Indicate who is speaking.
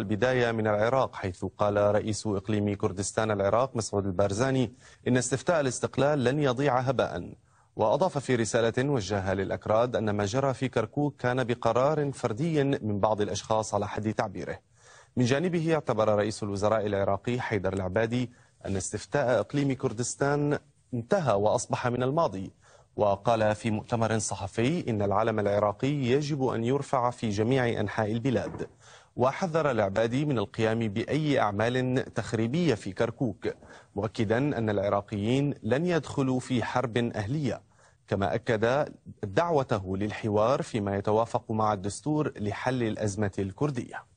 Speaker 1: البداية من العراق حيث قال رئيس إقليم كردستان العراق مسعود البارزاني إن استفتاء الاستقلال لن يضيع هباء وأضاف في رسالة وجهها للأكراد أن ما جرى في كركوك كان بقرار فردي من بعض الأشخاص على حد تعبيره من جانبه اعتبر رئيس الوزراء العراقي حيدر العبادي أن استفتاء إقليم كردستان انتهى وأصبح من الماضي وقال في مؤتمر صحفي إن العلم العراقي يجب أن يرفع في جميع أنحاء البلاد وحذر العبادي من القيام بأي أعمال تخريبية في كركوك مؤكدا أن العراقيين لن يدخلوا في حرب أهلية كما أكد دعوته للحوار فيما يتوافق مع الدستور لحل الأزمة الكردية